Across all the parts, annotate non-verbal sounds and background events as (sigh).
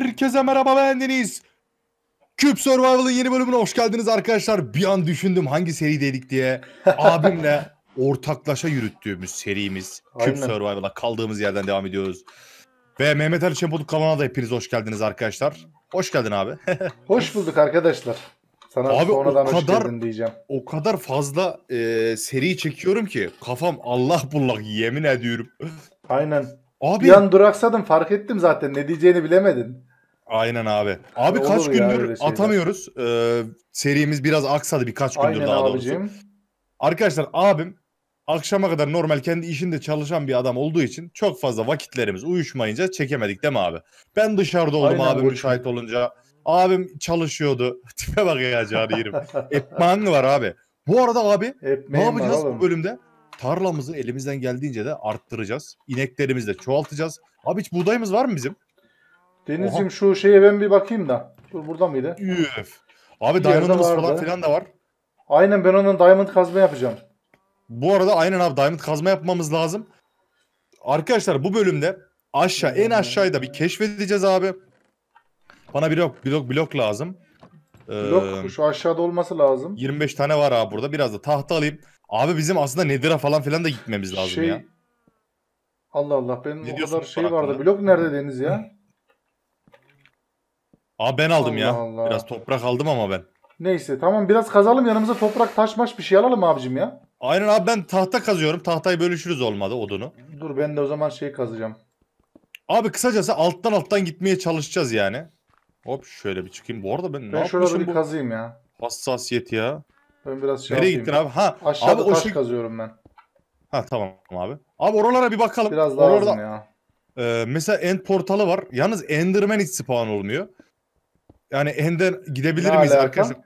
Herkese merhaba beğendiniz. Deniz. Cube Survival'ın yeni bölümüne hoş geldiniz arkadaşlar. Bir an düşündüm hangi seri dedik diye. (laughs) Abimle ortaklaşa yürüttüğümüz serimiz Cube Aynen. Survival'a kaldığımız yerden devam ediyoruz. Ve Mehmet Ali Çempoluk kanalına da hepiniz hoş geldiniz arkadaşlar. Hoş geldin abi. (laughs) hoş bulduk arkadaşlar. Sana abi sonradan o kadar, hoş diyeceğim. O kadar fazla e, seri çekiyorum ki kafam Allah bullak yemin ediyorum. Aynen. Abi. Bir an duraksadım fark ettim zaten ne diyeceğini bilemedin. Aynen abi. Abi Olur kaç gündür atamıyoruz. Ee, serimiz biraz aksadı birkaç gündür Aynen daha abicim. doğrusu. Arkadaşlar abim akşama kadar normal kendi işinde çalışan bir adam olduğu için çok fazla vakitlerimiz uyuşmayınca çekemedik değil mi abi? Ben dışarıda oldum Aynen, abim müsait olunca. Abim çalışıyordu. (laughs) Tipe bak ya cani yerim. Ekmeğin var abi. Bu arada abi Ekmeğim ne yapacağız bu bölümde? tarlamızı elimizden geldiğince de arttıracağız. İneklerimizi de çoğaltacağız. Abi hiç buğdayımız var mı bizim? Deniz'cim şu şeye ben bir bakayım da. Dur burada mıydı? Üf. Abi diamond'ımız falan filan da var. Aynen ben onun diamond kazma yapacağım. Bu arada aynen abi diamond kazma yapmamız lazım. Arkadaşlar bu bölümde aşağı en aşağıda bir keşfedeceğiz abi. Bana bir blok blok blok lazım. Blok ee, şu aşağıda olması lazım. 25 tane var abi burada. Biraz da tahta alayım. Abi bizim aslında Nedir'a falan filan da gitmemiz lazım şey... ya. Allah Allah benim ne o kadar şey vardı. Blok nerede Deniz ya? Abi ben aldım Allah ya. Allah. Biraz toprak aldım ama ben. Neyse tamam biraz kazalım yanımıza toprak taş maş bir şey alalım abicim ya. Aynen abi ben tahta kazıyorum. Tahtayı bölüşürüz olmadı odunu. Dur ben de o zaman şey kazacağım. Abi kısacası alttan alttan gitmeye çalışacağız yani. Hop şöyle bir çıkayım. Bu arada ben, ben ne yapmışım bir bu? kazıyım ya. Hassasiyet ya. Ben biraz şey Nereye gittin abi? Ha, Aşağıda abi, taş şey... kazıyorum ben. Ha tamam abi. Abi oralara bir bakalım. Biraz daha Orada... ya. Ee, mesela end portalı var. Yalnız Enderman hiç spawn olmuyor. Yani Ender gidebilir ne miyiz arkadaşım?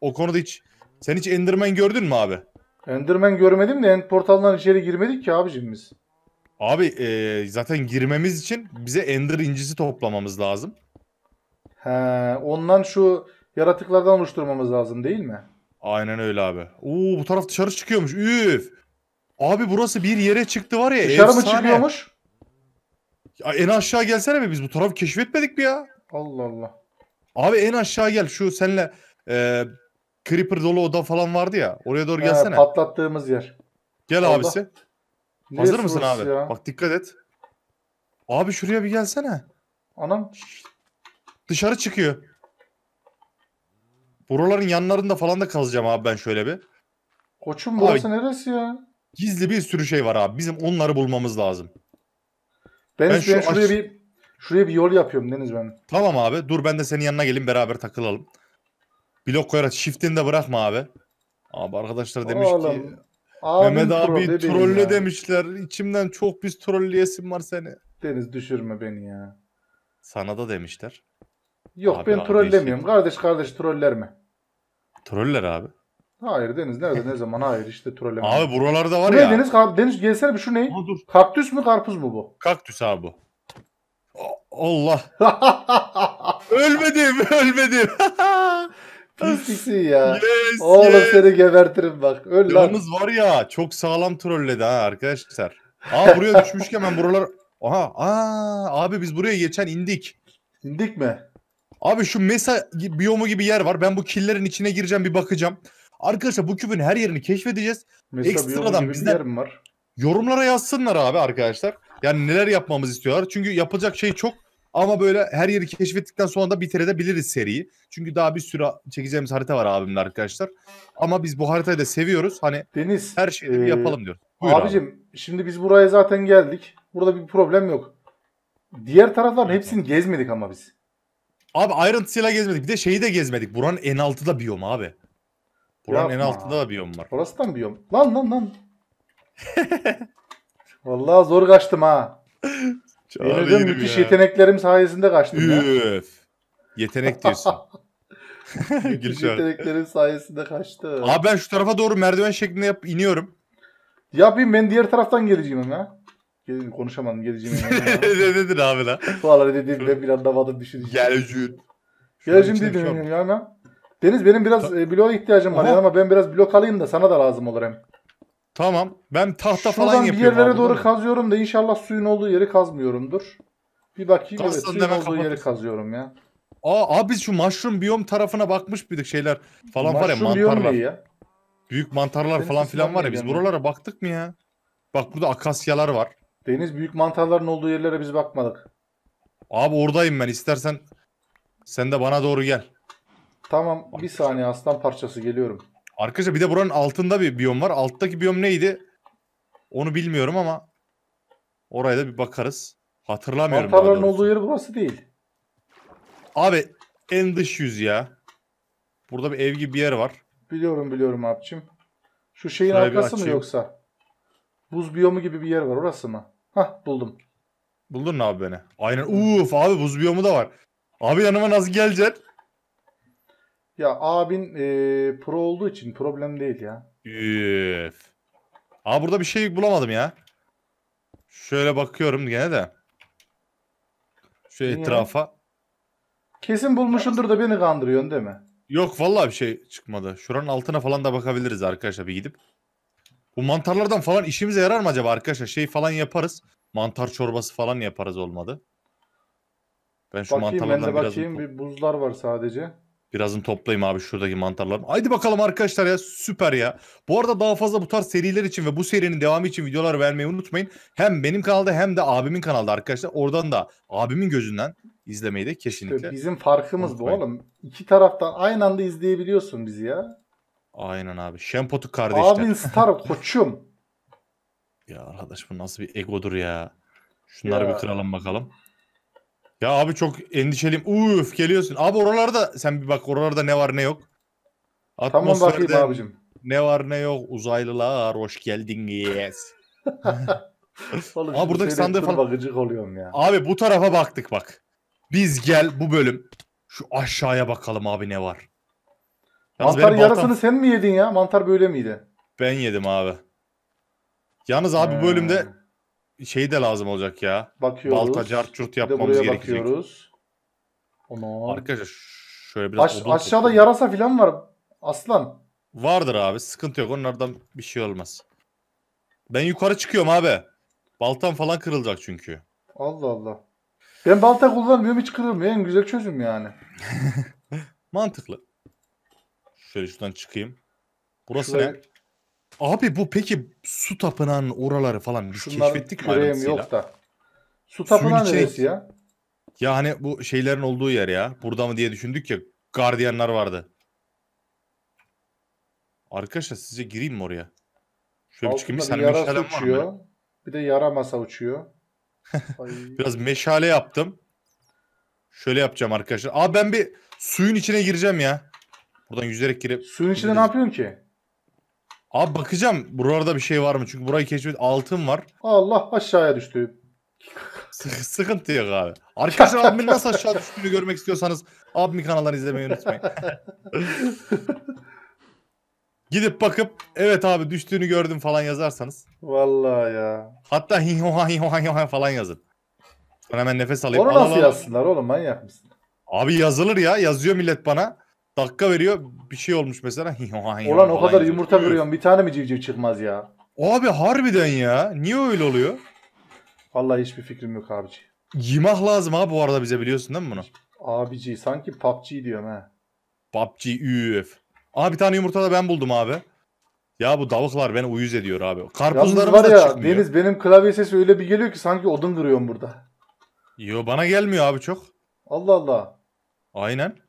O konuda hiç... Sen hiç Enderman gördün mü abi? Enderman görmedim de end portalından içeri girmedik ki abicim biz. Abi e, zaten girmemiz için bize Ender incisi toplamamız lazım. He, ondan şu yaratıklardan oluşturmamız lazım değil mi? Aynen öyle abi. Oo bu taraf dışarı çıkıyormuş. Üf. Abi burası bir yere çıktı var ya. Dışarı mı çıkıyormuş? Ya en aşağı gelsene mi biz bu tarafı keşfetmedik mi ya? Allah Allah. Abi en aşağı gel şu senle e, creeper dolu oda falan vardı ya. Oraya doğru gelsene. He, patlattığımız yer. Gel Orada. abisi. Neresi Hazır mısın abi? Ya? Bak dikkat et. Abi şuraya bir gelsene. Anam. Dışarı çıkıyor. Buraların yanlarında falan da kazacağım abi ben şöyle bir. Koçum burası abi, neresi ya? Gizli bir sürü şey var abi. Bizim onları bulmamız lazım. Ben, ben, şu ben şuraya aç... bir şuraya bir yol yapıyorum Deniz ben. Tamam abi. Dur ben de senin yanına gelin beraber takılalım. Blok koyarak shift'ini de bırakma abi. Abi arkadaşlar demiş Oğlum. ki Abim Mehmet abi trollü ya. demişler. İçimden çok biz trolleyesim var seni. Deniz düşürme beni ya. Sana da demişler. Yok abi, ben abi trollemiyorum. Kardeş kardeş troller mi? Troller abi. Hayır Deniz nerede ne zaman hayır işte trolleme. Abi buralarda var bu ya. Ne Deniz? Deniz gelsene bir şu ne? Aa, dur. Kaktüs mü karpuz mu bu? Kaktüs abi bu. Allah. (laughs) ölmedim ölmedim. (laughs) Pisliksin ya. Yes, Oğlum yes. seni gebertirim bak. Öl lan. Yalnız var ya çok sağlam trolledi ha arkadaşlar. Aa buraya düşmüşken ben buralar... Aha aa, abi biz buraya geçen indik. İndik mi? Abi şu Mesa biyomu gibi yer var. Ben bu killerin içine gireceğim bir bakacağım. Arkadaşlar bu küpün her yerini keşfedeceğiz. Mesa Ekstradan bizden var. yorumlara yazsınlar abi arkadaşlar. Yani neler yapmamızı istiyorlar. Çünkü yapılacak şey çok. Ama böyle her yeri keşfettikten sonra da bitirebiliriz seriyi. Çünkü daha bir sürü çekeceğimiz harita var abimle arkadaşlar. Ama biz bu haritayı da seviyoruz. Hani Deniz, her şeyi ee, yapalım diyor. Buyur abicim abi. şimdi biz buraya zaten geldik. Burada bir problem yok. Diğer tarafların hepsini gezmedik ama biz. Abi ayrıntısıyla gezmedik. Bir de şeyi de gezmedik. Buranın en altıda biyom abi. Buranın en altında da biyom var. Orası da mı biyom? Lan lan lan. Vallahi zor kaçtım ha. Yemin müthiş ya. yeteneklerim sayesinde kaçtım ya. Üf. Yetenek diyorsun. (laughs) Müthiş yeteneklerim sayesinde kaçtım. Abi ben şu tarafa doğru merdiven şeklinde yap iniyorum. Ya bir ben diğer taraftan geleceğim ya konuşamadım geleceğim. (laughs) ne dedin abi lan? Bu dedim dediğim ben bir anda vadım şey düşüneceğim. Geleceğim. Geleceğim dedim şey yani. Deniz benim biraz e, bloğa ihtiyacım var ya ama ben biraz blok alayım da sana da lazım olur hem. Tamam. Ben tahta Şuradan falan yapıyorum. Şuradan bir yerlere doğru mi? kazıyorum da inşallah suyun olduğu yeri kazmıyorumdur. Bir bakayım evet Kazsan suyun hemen olduğu yeri kazıyorum ya. Aa abi şu mushroom biyom tarafına bakmış bir şeyler falan var ya diyor mantarlar. ya? Büyük mantarlar Benim falan filan var ya biz buralara baktık mı ya? Bak burada akasyalar var. Deniz büyük mantarların olduğu yerlere biz bakmadık. Abi oradayım ben. İstersen sen de bana doğru gel. Tamam Arkadaşlar. bir saniye aslan parçası geliyorum. Arkadaşlar bir de buranın altında bir biyom var. Alttaki biyom neydi? Onu bilmiyorum ama oraya da bir bakarız. Hatırlamıyorum. Mantarların olduğu yeri burası değil. Abi en dış yüz ya. Burada bir ev gibi bir yer var. Biliyorum biliyorum abicim. Şu şeyin Şuraya arkası mı yoksa? Buz biyomu gibi bir yer var orası mı? Hah buldum. Buldun abi beni? Aynen. Uf abi buz biyomu da var. Abi yanıma nasıl geleceksin? Ya abin e, pro olduğu için problem değil ya. Üf. Abi burada bir şey bulamadım ya. Şöyle bakıyorum gene de. Şu etrafa. Kesin bulmuşundur da beni kandırıyorsun değil mi? Yok vallahi bir şey çıkmadı. Şuranın altına falan da bakabiliriz arkadaşlar bir gidip. Bu mantarlardan falan işimize yarar mı acaba arkadaşlar? Şey falan yaparız. Mantar çorbası falan yaparız olmadı. Ben şu bakayım, mantarlardan ben de bakayım bir buzlar var sadece. Birazını toplayayım abi şuradaki mantarlar. Haydi bakalım arkadaşlar ya süper ya. Bu arada daha fazla bu tarz seriler için ve bu serinin devamı için videolar vermeyi unutmayın. Hem benim kanalda hem de abimin kanalda arkadaşlar. Oradan da abimin gözünden izlemeyi de kesinlikle. İşte bizim farkımız unutmayın. bu oğlum. İki taraftan aynı anda izleyebiliyorsun bizi ya. Aynen abi. Şempotu kardeşler. Abin star koçum. (laughs) Ya arkadaş bu nasıl bir egodur ya. Şunları ya. bir kıralım bakalım. Ya abi çok endişeliyim. Uuu geliyorsun. Abi oralarda sen bir bak oralarda ne var ne yok. Atmosferde tamam bakayım abicim. Ne var ne yok uzaylılar hoş geldiniz. (laughs) Oğlum, Aa, buradaki sandığı falan. Bakıcık oluyorum ya. Abi bu tarafa baktık bak. Biz gel bu bölüm. Şu aşağıya bakalım abi ne var. Yalnız Mantar benim yarasını sen mi yedin ya? Mantar böyle miydi? Ben yedim abi. Yalnız abi bu bölümde hmm. şey de lazım olacak ya. bakıyoruz. Balta, cart, çurt yapmamız buraya gerekecek. bakıyoruz. Onu. Arkadaşlar şöyle biraz Aş- aşağıda yarasa falan var. Aslan. Vardır abi sıkıntı yok onlardan bir şey olmaz. Ben yukarı çıkıyorum abi. Baltam falan kırılacak çünkü. Allah Allah. Ben balta kullanmıyorum hiç kırılmıyor. En güzel çözüm yani. (laughs) (laughs) Mantıklı. Şöyle şuradan çıkayım. Burası Şuraya... ne? Abi bu peki su tapınağının oraları falan biz keşfettik mi ayrıntısıyla? yok da. Su tapınağı içine... neresi ya? Ya hani bu şeylerin olduğu yer ya. Burada mı diye düşündük ya. Gardiyanlar vardı. Arkadaşlar sizce gireyim mi oraya? Şöyle Altında çıkayım. Sen bir yara uçuyor. Bir de yara masa uçuyor. (laughs) Biraz meşale yaptım. Şöyle yapacağım arkadaşlar. Aa ben bir suyun içine gireceğim ya. Buradan yüzerek girip... Suyun içinde ne yapıyorsun ki? Abi bakacağım buralarda bir şey var mı? Çünkü burayı keşfet altın var. Allah aşağıya düştü. Sık- sıkıntı yok abi. Arkadaşlar abimin (laughs) nasıl aşağı düştüğünü görmek istiyorsanız abimin kanalını izlemeyi unutmayın. (laughs) Gidip bakıp evet abi düştüğünü gördüm falan yazarsanız. Vallahi ya. Hatta (laughs) hihoha hihoha hihoha falan yazın. Ben hemen nefes alayım. Onu nasıl yazsınlar oğlum manyak mısın? Abi yazılır ya yazıyor millet bana. Dakika veriyor bir şey olmuş mesela. (laughs) Ulan o kadar yumurta kırıyorsun bir tane mi civciv çıkmaz ya? Abi harbiden ya. Niye öyle oluyor? Vallahi hiçbir fikrim yok abici. Yimah lazım abi bu arada bize biliyorsun değil mi bunu? Abici sanki PUBG diyorum ha. PUBG üf. Abi bir tane yumurta da ben buldum abi. Ya bu davuklar beni uyuz ediyor abi. Karpuzlarımız var da ya, çıkmıyor. Deniz benim klavye sesi öyle bir geliyor ki sanki odun kırıyorum burada. Yo bana gelmiyor abi çok. Allah Allah. Aynen.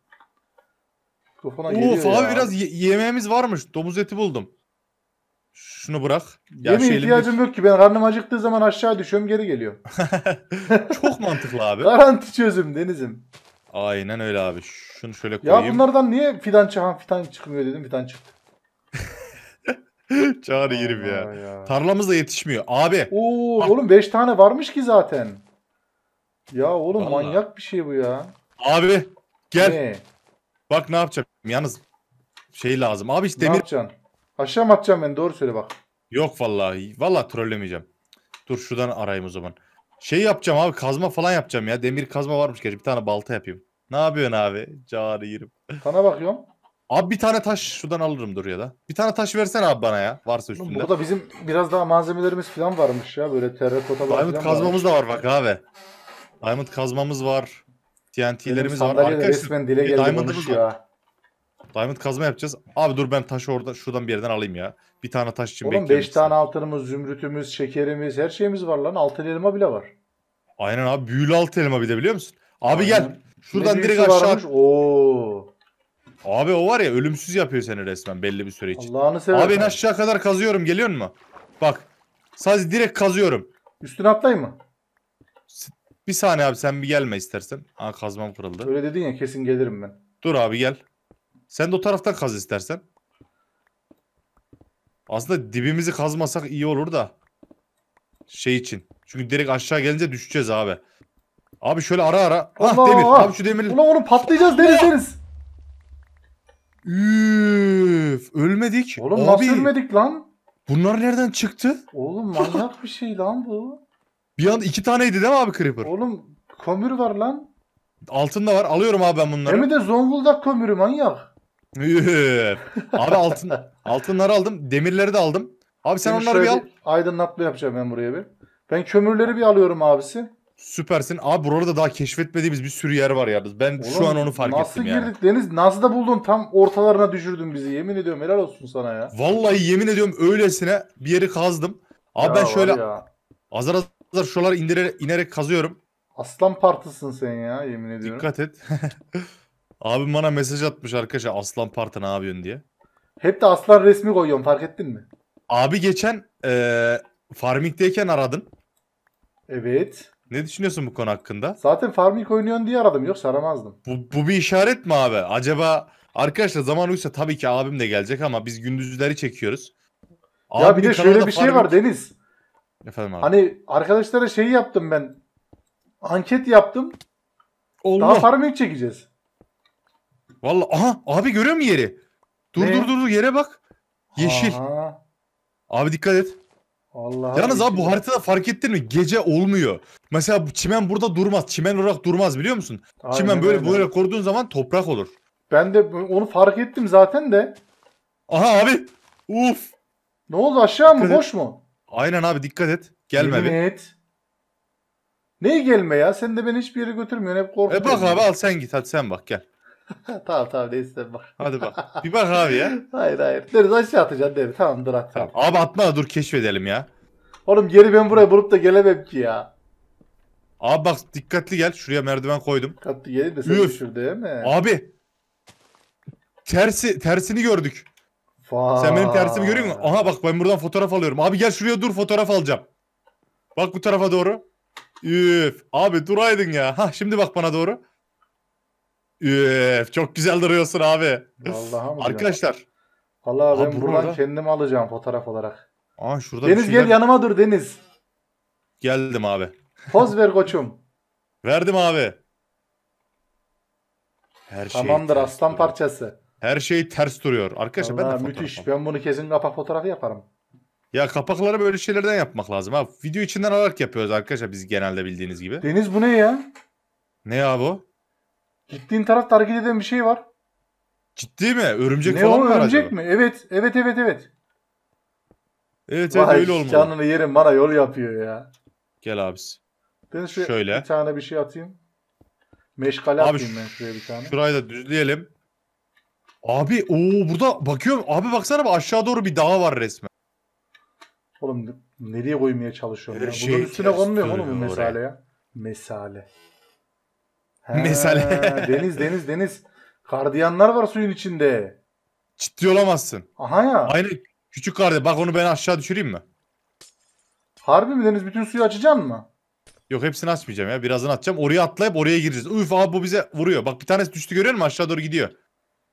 Mikrofona geliyor abi ya. biraz ye- yemeğimiz varmış. Domuz eti buldum. Şunu bırak. Ya Yemin şeyli- ihtiyacım yok ki ben karnım acıktığı zaman aşağı düşüyorum geri geliyor. (laughs) Çok mantıklı abi. Garanti çözüm Deniz'im. Aynen öyle abi. Şunu şöyle koyayım. Ya bunlardan niye fidan çahan fidan çıkmıyor dedim fidan çıktı. (laughs) Çağrı girip ya. Allah Tarlamız da yetişmiyor. Abi Oo oğlum 5 tane varmış ki zaten. Ya oğlum Vallahi. manyak bir şey bu ya. abi gel. Ne? Bak ne yapacağım. Yalnız şey lazım. Abi işte Ne demir yapacaksın? Aşağı mı atacaksın beni? Doğru söyle bak. yok vallahi. Vallahi trollemeyeceğim. Dur şuradan arayayım o zaman. Şey yapacağım abi kazma falan yapacağım ya. Demir kazma varmış gerçi. Bir tane balta yapayım. Ne yapıyorsun abi? Cari yerim. Sana bakıyorum. Abi bir tane taş şuradan alırım dur ya da. Bir tane taş versene abi bana ya. Varsa Oğlum, üstünde. Burada bizim biraz daha malzemelerimiz falan varmış ya. Böyle terrakota falan. Diamond kazmamız da var bak abi. Diamond kazmamız var. TNT'lerimiz var. Sandalyeyle Arkadaşlar resmen dile geldi diamond'ımız konuş var. Diamond kazma yapacağız. Abi dur ben taşı orada şuradan bir yerden alayım ya. Bir tane taş için Oğlum 5 tane altınımız, zümrütümüz, şekerimiz, her şeyimiz var lan. Altın elma bile var. Aynen abi büyülü altın elma bir biliyor musun? Abi Aynen. gel. Şuradan ne direkt aşağı. Oo. Abi o var ya ölümsüz yapıyor seni resmen belli bir süre için. Allah'ını seversen. Abi ben aşağı kadar kazıyorum geliyor mu? Bak. Sadece direkt kazıyorum. Üstüne atlayayım mı? Bir saniye abi sen bir gelme istersen. Aa kazmam kırıldı. Öyle dedin ya kesin gelirim ben. Dur abi gel. Sen de o taraftan kaz istersen. Aslında dibimizi kazmasak iyi olur da. Şey için. Çünkü direkt aşağı gelince düşeceğiz abi. Abi şöyle ara ara. Allah ah demir. Allah. Abi şu demir. Ulan oğlum patlayacağız deriz deriz. Üf, ölmedik. Oğlum abi. nasıl ölmedik lan? Bunlar nereden çıktı? Oğlum manyak bir şey lan bu. Bir an iki taneydi değil mi abi Creeper? Oğlum kömür var lan. Altında var. Alıyorum abi ben bunları. Hem de Zonguldak kömürü manyak. Abi altın, altınları aldım. Demirleri de aldım. Abi sen Şimdi onları bir al. aydınlatma yapacağım ben buraya bir. Ben kömürleri bir alıyorum abisi. Süpersin. Abi burada daha keşfetmediğimiz bir sürü yer var yalnız. Ben Oğlum, şu an onu fark ettim yani. Nasıl girdik Deniz? Nasıl da buldun? Tam ortalarına düşürdün bizi. Yemin ediyorum helal olsun sana ya. Vallahi yemin ediyorum öylesine bir yeri kazdım. Abi ya ben şöyle ya. azar azar şuraları indirerek, inerek kazıyorum. Aslan partısın sen ya yemin ediyorum. Dikkat et. (laughs) Abi bana mesaj atmış arkadaşlar Aslan partan ne yapıyorsun diye. Hep de aslan resmi koyuyorum fark ettin mi? Abi geçen eee farming'deyken aradın. Evet. Ne düşünüyorsun bu konu hakkında? Zaten farming oynuyorsun diye aradım. Yok saramazdım. Bu, bu bir işaret mi abi? Acaba arkadaşlar zaman uysa tabii ki abim de gelecek ama biz gündüzleri çekiyoruz. ya bir de şöyle bir şey farming- var Deniz. Efendim abi. Hani arkadaşlara şey yaptım ben. Anket yaptım. Olma. Daha farming çekeceğiz. Vallahi aha abi görüyor musun yeri? Dur Ne? dur dur yere bak. Yeşil. Aha. Abi dikkat et. Vallahi Yalnız abi bu haritada fark ettin mi? Gece olmuyor. Mesela çimen burada durmaz. Çimen olarak durmaz biliyor musun? Aynen çimen böyle öyle. böyle koruduğun zaman toprak olur. Ben de onu fark ettim zaten de. Aha abi. Uf. Ne oldu aşağı mı? Dikkat et. Boş mu? Aynen abi dikkat et. Gelme Yemin bir. et. Ne gelme ya? Sen de beni hiçbir yere götürmüyorsun. Hep E bak abi al sen git hadi sen bak gel. (laughs) tamam tamam neyse bak. Hadi bak. Bir bak abi ya. (laughs) hayır hayır. Deniz aşağı atacaksın Deniz. Tamam dur at. Tamam. Abi atma dur keşfedelim ya. Oğlum geri ben buraya bulup da gelemem ki ya. Abi bak dikkatli gel. Şuraya merdiven koydum. Dikkatli gelin de seni Üf. düşür değil mi? Abi. Tersi, tersini gördük. Vay. Sen benim tersimi görüyor musun? Aha bak ben buradan fotoğraf alıyorum. Abi gel şuraya dur fotoğraf alacağım. Bak bu tarafa doğru. Üf. Abi duraydın ya. Ha şimdi bak bana doğru. Üf, çok güzel duruyorsun abi. Vallahi mı? Arkadaşlar. Vallahi ben bu buradan arada- kendimi alacağım fotoğraf olarak. Aa şurada Deniz şeyler- gel yanıma dur Deniz. Geldim abi. Poz ver koçum. Verdim abi. Her şey Tamamdır ters aslan duruyor. parçası. Her şey ters duruyor. Arkadaşlar ben de müthiş. aldım. Ben bunu kesin kapak fotoğrafı yaparım. Ya kapakları böyle şeylerden yapmak lazım abi. Video içinden alarak yapıyoruz arkadaşlar biz genelde bildiğiniz gibi. Deniz bu ne ya? Ne ya bu? Gittiğin taraf hareket eden bir şey var. Ciddi mi? Örümcek ne falan mı örümcek acaba? mi? Evet, evet, evet, evet. Evet, evet Vay, öyle olmalı. Canını yerim bana yol yapıyor ya. Gel abisi. Ben şu Şöyle. bir tane bir şey atayım. Meşgale Abi, atayım ben şuraya bir tane. Şurayı da düzleyelim. Abi ooo burada bakıyorum. Abi baksana bak aşağı doğru bir dağ var resmen. Oğlum nereye koymaya çalışıyorum Her ya? Şey Bunun üstüne konmuyor oğlum bu mesale ya. Mesale. He, Mesele. deniz deniz deniz. Kardiyanlar var suyun içinde. Ciddi olamazsın. Aha ya. Aynı küçük kardiyan. Bak onu ben aşağı düşüreyim mi? Harbi mi Deniz bütün suyu açacaksın mı? Yok hepsini açmayacağım ya. birazını atacağım. Oraya atlayıp oraya gireceğiz. Üf abi bu bize vuruyor. Bak bir tanesi düştü görüyor musun? Aşağı doğru gidiyor.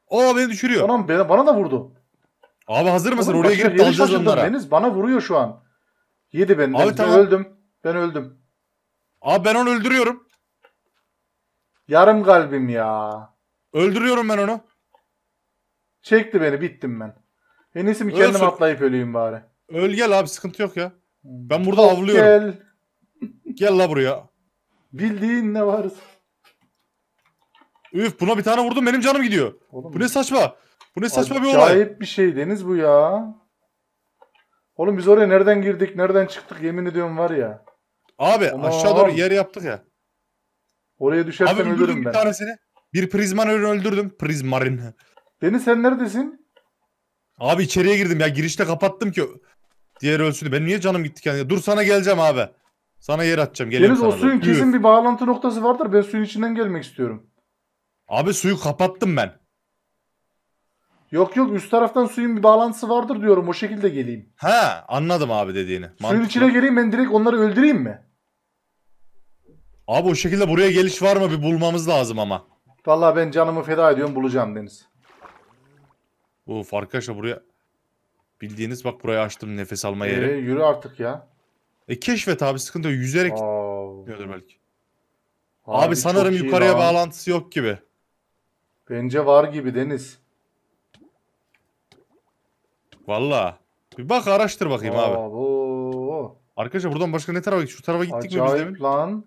Oo beni düşürüyor. Anam bana, bana da vurdu. Abi hazır mısın? Oğlum, oraya başka, girip dalacağız onlara. Deniz bana vuruyor şu an. Yedi beni. Abi, tamam. Ben öldüm. Ben öldüm. Abi ben onu öldürüyorum. Yarım kalbim ya. Öldürüyorum ben onu. Çekti beni bittim ben. En iyisi mi kendim Ölsün. atlayıp öleyim bari. Öl gel abi sıkıntı yok ya. Hmm. Ben burada Kalk avlıyorum. Gel. Gel. la buraya. Bildiğin ne varsa. Üf buna bir tane vurdum benim canım gidiyor. Oğlum, Bu ne saçma. Bu ne saçma bir olay. Acayip bir şey Deniz bu ya. Oğlum biz oraya nereden girdik, nereden çıktık yemin ediyorum var ya. Abi aşağı doğru yer yaptık ya. Oraya düşersem Abi ölürüm ben. bir tanesini. Bir prizmarini öldürdüm. Prizmarin. Deniz sen neredesin? Abi içeriye girdim ya girişte kapattım ki diğer ölsün. Ben niye canım gitti kendine? Dur sana geleceğim abi. Sana yer atacağım. Geliyorum Deniz o suyun doğru. kesin bir bağlantı noktası vardır. Ben suyun içinden gelmek istiyorum. Abi suyu kapattım ben. Yok yok üst taraftan suyun bir bağlantısı vardır diyorum. O şekilde geleyim. He anladım abi dediğini. Suyun içine geleyim ben direkt onları öldüreyim mi? Abi o şekilde buraya geliş var mı bir bulmamız lazım ama. Vallahi ben canımı feda ediyorum bulacağım Deniz. Of arkadaşlar buraya bildiğiniz bak burayı açtım nefes alma ee, yeri. yürü artık ya. E keşfet abi sıkıntı yok. Yüzerek gidiyordur belki. Abi, abi sanırım yukarıya lan. bağlantısı yok gibi. Bence var gibi Deniz. Valla. Bir bak araştır bakayım Aa, abi. Oo. Arkadaşlar buradan başka ne tarafa gittik? Şu tarafa gittik Acayip mi biz demin? lan.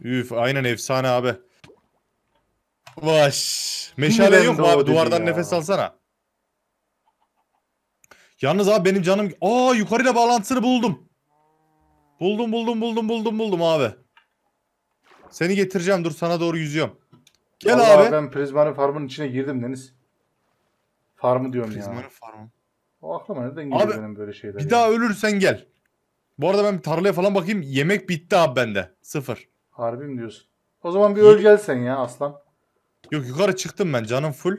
Üf aynen efsane abi. Vaş. Meşale yok mu abi? Duvardan ya. nefes alsana. Yalnız abi benim canım... Aa yukarıyla bağlantısını buldum. Buldum buldum buldum buldum buldum abi. Seni getireceğim dur sana doğru yüzüyorum. Gel Vallahi abi. Ben prizmanın farmın içine girdim Deniz. Farmı diyorum prizmanın ya. Prizmanın farmı. O aklıma nereden geliyor benim böyle şeyler Bir ya. daha ölürsen gel. Bu arada ben tarlaya falan bakayım. Yemek bitti abi bende. Sıfır. Harbi mi diyorsun? O zaman bir öl gelsen ya aslan. Yok yukarı çıktım ben canım full.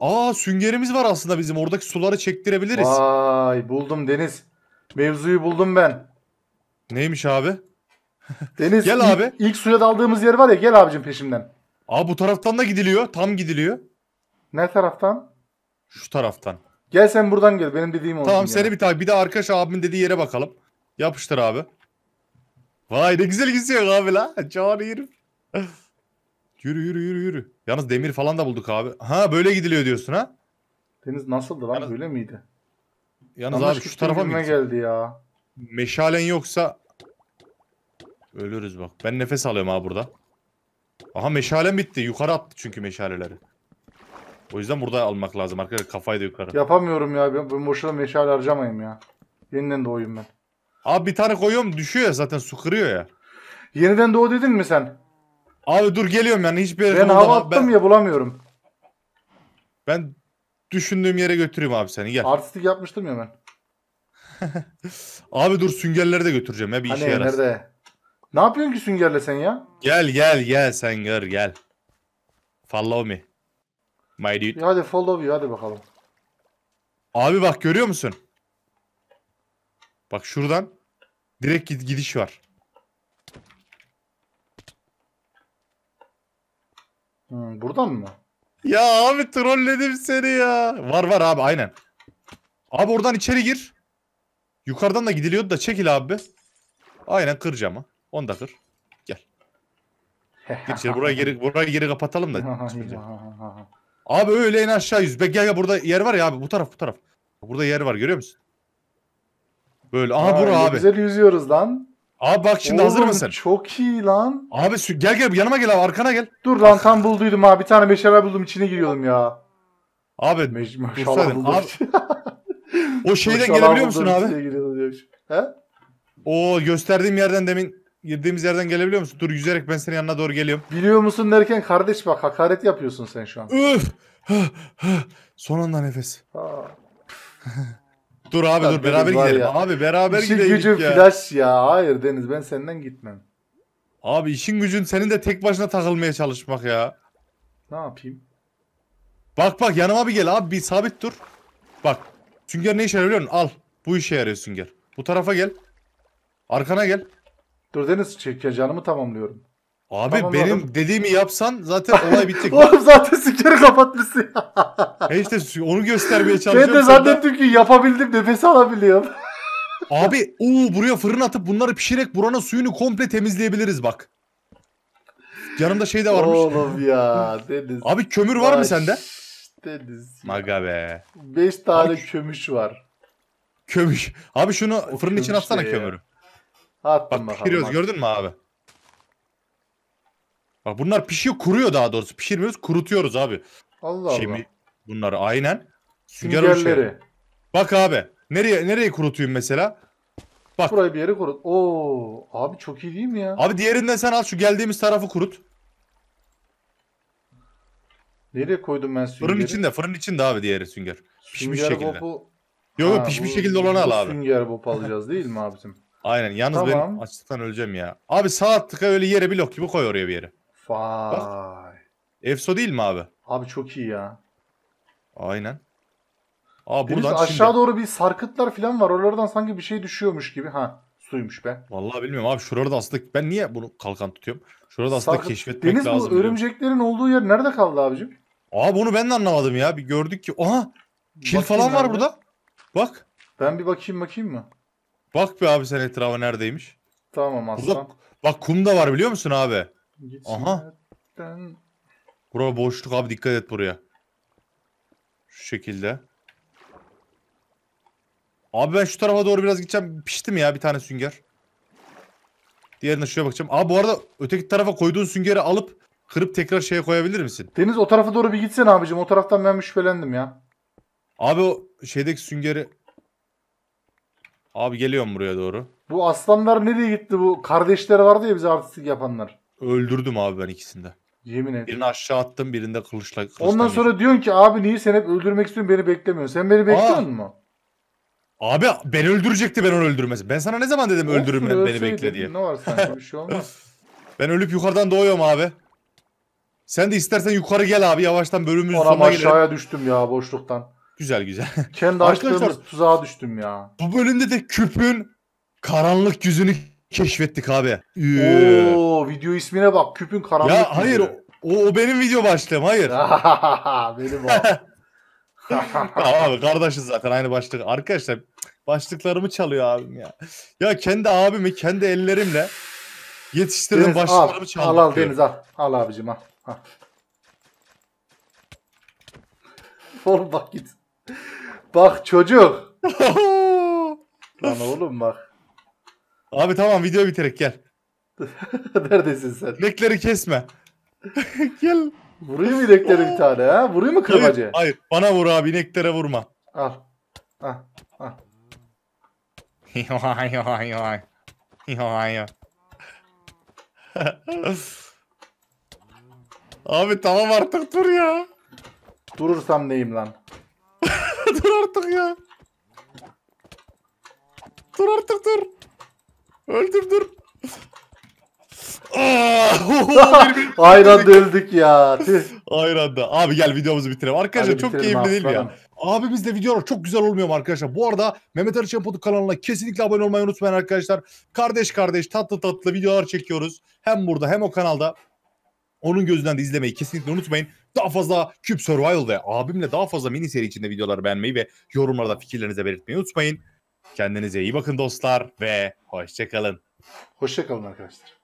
Aa süngerimiz var aslında bizim oradaki suları çektirebiliriz. Vay buldum Deniz. Mevzuyu buldum ben. Neymiş abi? (laughs) Deniz gel abi. ilk suya daldığımız yer var ya gel abicim peşimden. Aa bu taraftan da gidiliyor. Tam gidiliyor. Ne taraftan? Şu taraftan. Gel sen buradan gel. Benim dediğim olsun. Tamam seni bir takip. Bir de arkadaş abimin dediği yere bakalım. Yapıştır abi. Vay ne güzel gidiyor abi la. Çağrı yürü. yürü yürü yürü Yalnız demir falan da bulduk abi. Ha böyle gidiliyor diyorsun ha? Deniz nasıldı lan? Yalnız- Böyle miydi? Yalnız Yanlış abi şu tarafa mı geldi ya. Meşalen yoksa ölürüz bak. Ben nefes alıyorum abi burada. Aha meşalen bitti. Yukarı attı çünkü meşaleleri. O yüzden burada almak lazım arkadaşlar. Kafayı da yukarı. Yapamıyorum ya. Ben ben boşuna meşale harcamayayım ya. Yeniden doğayım ben. Abi bir tane koyuyorum düşüyor ya zaten su kırıyor ya. Yeniden doğu dedin mi sen? Abi dur geliyorum yani hiçbir yere. Ben hava attım ben, ya bulamıyorum. Ben düşündüğüm yere götüreyim abi seni gel. Artistik yapmıştım ya ben. (laughs) abi dur süngerleri de götüreceğim ya bir hani işe yarar. Nerede? Ne yapıyorsun ki süngerle sen ya? Gel gel gel sen gör gel. Follow me. My dude. Hadi follow you hadi bakalım. Abi bak görüyor musun? Bak şuradan direkt gid- gidiş var. Hmm, buradan mı? Ya abi trolledim seni ya. Var var abi aynen. Abi oradan içeri gir. Yukarıdan da gidiliyordu da çekil abi. Aynen kır camı. Onu da kır. Gir içeri. Burayı geri, (laughs) burayı geri kapatalım da. abi öyle en aşağı yüz. Bek gel gel burada yer var ya abi bu taraf bu taraf. Burada yer var görüyor musun? Böyle aha bura abi. Güzel yüzüyoruz lan. Abi bak şimdi Oğlum, hazır mısın? Çok iyi lan. Abi gel gel yanıma gel abi arkana gel. Dur lan tam bulduydum abi. Bir tane beşer buldum içine giriyordum ya. Abi Me- maşallah Abi, o şeyden gelebiliyor musun abi? He? O gösterdiğim yerden demin girdiğimiz yerden gelebiliyor musun? Dur yüzerek ben senin yanına doğru geliyorum. Biliyor musun derken kardeş bak hakaret yapıyorsun sen şu an. Üf! Son anda nefes. Aa. (laughs) Dur abi dur beraber gidelim. Ya. Abi beraber İşin gidelim gücün ya. flash ya. Hayır Deniz ben senden gitmem. Abi işin gücün senin de tek başına takılmaya çalışmak ya. Ne yapayım? Bak bak yanıma bir gel abi bir sabit dur. Bak sünger ne işe yarıyor biliyor musun? Al bu işe yarıyor sünger. Bu tarafa gel. Arkana gel. Dur Deniz çekiyor canımı tamamlıyorum. Abi Tamam benim adam. dediğimi yapsan zaten (laughs) olay bitecek. Oğlum zaten sikeri kapatmışsın ya. işte onu göstermeye Ben çalışıyorum. de sonra- zannettim ki yapabildim nefes alabiliyorum. (laughs) Abi uu buraya fırın atıp bunları pişirerek buranın suyunu komple temizleyebiliriz bak. Yanımda şey de varmış. Oğlum ya Deniz. Abi kömür var mı Baş- sende? Deniz. Maga be. 5 tane Ay. kömüş var. Kömür. Abi şunu fırının kömüş içine atsana ya? kömürü. Attım Bak bakalım. gördün mü abi? Bak bunlar pişiyor kuruyor daha doğrusu. Pişirmiyoruz kurutuyoruz abi. Allah şey Allah. Bunları aynen. Sünger şey. Süngerleri. Bak abi. Nereye nereye kurutuyum mesela? Bak. Burayı bir yere kurut. Oo abi çok iyi değil mi ya? Abi diğerinden sen al şu geldiğimiz tarafı kurut. Nereye koydum ben süngeri? Fırın içinde, fırın içinde abi diğeri sünger. Pişmiş sünger şekilde. Bopu... Yok yok pişmiş bu, şekilde olanı al abi. Sünger bop alacağız değil mi abicim? Aynen. Yalnız tamam. ben açlıktan öleceğim ya. Abi sağ tıka öyle yere bir lok gibi koy oraya bir yere. Vay. Efso değil mi abi? Abi çok iyi ya. Aynen. Aa Deniz buradan aşağı şimdi. doğru bir sarkıtlar falan var. Oralardan sanki bir şey düşüyormuş gibi. Ha suymuş be. Vallahi bilmiyorum abi. Şurada aslında ben niye bunu kalkan tutuyorum? Şurada aslında Sarkıt... keşfetmek Deniz, lazım. Deniz bu örümceklerin diyorum. olduğu yer nerede kaldı abicim? Abi bunu ben de anlamadım ya. Bir gördük ki. Aha! Kil falan var abi. burada. Bak. Ben bir bakayım bakayım mı? Bak bir abi sen etrafa neredeymiş. Tamam aslan. Burada, bak kum da var biliyor musun abi? Aha. Geçimlerden- Bura boşluk abi dikkat et buraya. Şu şekilde. Abi ben şu tarafa doğru biraz gideceğim. Piştim ya bir tane sünger. Diğerine şuraya bakacağım. Abi bu arada öteki tarafa koyduğun süngeri alıp kırıp tekrar şeye koyabilir misin? Deniz o tarafa doğru bir gitsen abicim. O taraftan ben şüphelendim ya. Abi o şeydeki süngeri... Abi geliyorum buraya doğru. Bu aslanlar nereye gitti bu? Kardeşleri vardı ya bize artistik yapanlar. Öldürdüm abi ben ikisinde. Yemin et. Birini aşağı attım birinde kılıçla. kılıçla Ondan sonra diyorsun ki abi niye sen hep öldürmek istiyorsun beni beklemiyorsun. Sen beni bekliyorsun mu? Abi ben öldürecekti ben onu öldürmesi. Ben sana ne zaman dedim Olsun, öldürme beni ölseydin, bekle diye. Ne var sanki bir şey olmaz. (laughs) Ben ölüp yukarıdan doğuyorum abi. Sen de istersen yukarı gel abi yavaştan bölümümüzün sonuna girelim. aşağıya düştüm ya boşluktan. Güzel güzel. Kendi (laughs) Arkadaşlar, açtığımız tuzağa düştüm ya. Bu bölümde de küpün karanlık yüzünü keşfettik abi. Üü. Oo video ismine bak. Küpün karanlık. Ya hayır o, o benim video başlığım. Hayır. (laughs) benim o. (laughs) tamam abi kardeşiz zaten aynı başlık. Arkadaşlar başlıklarımı çalıyor abim ya. Ya kendi abimi kendi ellerimle yetiştirdim Deniz, başlıklarımı çalıyor. Al al Deniz al. Al abicim al. al. (laughs) Oğlum bak git. Bak çocuk. Lan oğlum bak. Abi tamam video biterek gel. (laughs) Neredesin sen? İnekleri kesme. (laughs) gel. Vurayım inekleri bir tane ha? Vurayım mı kırbacı? Hayır, hayır bana vur abi ineklere vurma. Al. Al. Al. Yoay yoay yoay. Yoay yoay. (laughs) Abi tamam artık dur ya. Durursam neyim lan? dur artık ya. Dur artık dur. Öldürdüm. Hayran ah! (laughs) öldük ya. Hayran da. Abi gel videomuzu bitirelim. Arkadaşlar Hadi çok bitirelim, keyifli değil mi ya. Abi bizde videolar çok güzel olmuyor mu arkadaşlar? Bu arada Mehmet Ali Çapotu kanalına kesinlikle abone olmayı unutmayın arkadaşlar. Kardeş kardeş tatlı tatlı videolar çekiyoruz. Hem burada hem o kanalda. Onun gözünden de izlemeyi kesinlikle unutmayın. Daha fazla Cube Survival ve abimle daha fazla mini seri içinde videolar beğenmeyi ve yorumlarda fikirlerinizi belirtmeyi unutmayın. Kendinize iyi bakın dostlar ve hoşçakalın. Hoşçakalın arkadaşlar.